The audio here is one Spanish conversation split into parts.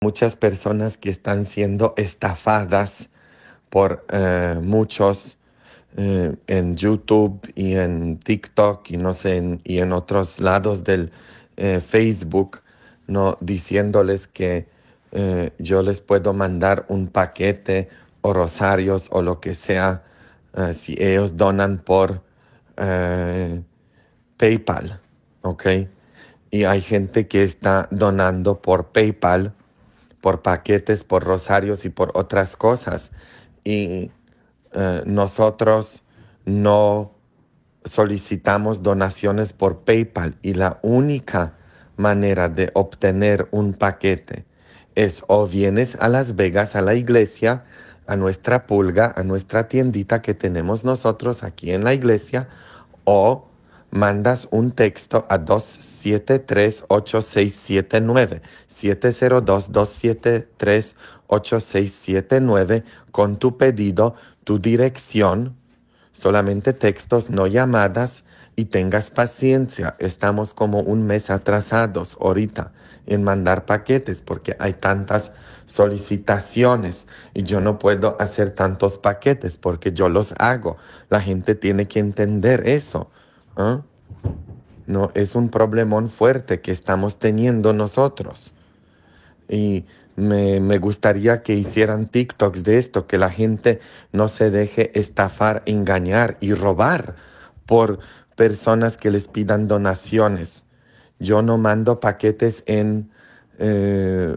muchas personas que están siendo estafadas por eh, muchos eh, en YouTube y en TikTok y no sé, en, y en otros lados del eh, Facebook, no diciéndoles que yo les puedo mandar un paquete o rosarios o lo que sea si ellos donan por PayPal, ¿ok? Y hay gente que está donando por PayPal por paquetes, por rosarios y por otras cosas. Y eh, nosotros no solicitamos donaciones por PayPal y la única manera de obtener un paquete es o vienes a Las Vegas, a la iglesia, a nuestra pulga, a nuestra tiendita que tenemos nosotros aquí en la iglesia, o mandas un texto a 8679 702-273-8679 con tu pedido, tu dirección, solamente textos, no llamadas, y tengas paciencia. Estamos como un mes atrasados ahorita en mandar paquetes porque hay tantas solicitaciones y yo no puedo hacer tantos paquetes porque yo los hago. La gente tiene que entender eso. ¿Ah? No, es un problemón fuerte que estamos teniendo nosotros. Y me, gustaría que hicieran TikToks de esto, que la gente no se deje estafar, engañar y robar por personas que les pidan donaciones. Yo no mando paquetes en eh,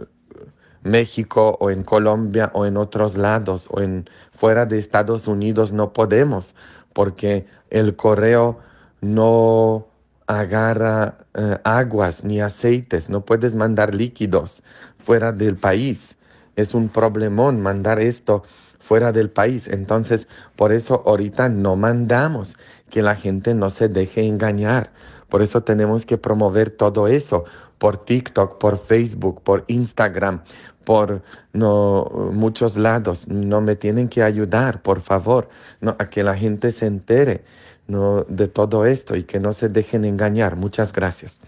México o en Colombia o en otros lados o en fuera de Estados Unidos. No podemos porque el correo no agarra eh, aguas ni aceites, no puedes mandar líquidos fuera del país. Es un problemón mandar esto fuera del país. Entonces, por eso ahorita no mandamos que la gente no se deje engañar por eso tenemos que promover todo eso por TikTok, por Facebook, por Instagram, por no, muchos lados. No me tienen que ayudar, por favor, no, a que la gente se entere no, de todo esto y que no se dejen engañar. Muchas gracias.